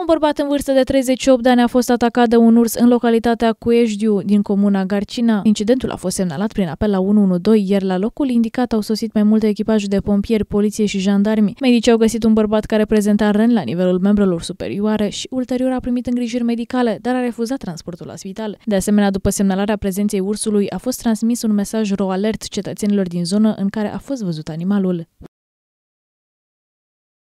Un bărbat în vârstă de 38 de ani a fost atacat de un urs în localitatea Cueșdiu din comuna Garcina. Incidentul a fost semnalat prin apel la 112, iar la locul indicat au sosit mai multe echipaje de pompieri, poliție și jandarmi. Medicii au găsit un bărbat care prezenta răni la nivelul membrelor superioare și ulterior a primit îngrijiri medicale, dar a refuzat transportul la spital. De asemenea, după semnalarea prezenței ursului, a fost transmis un mesaj ro alert cetățenilor din zonă în care a fost văzut animalul.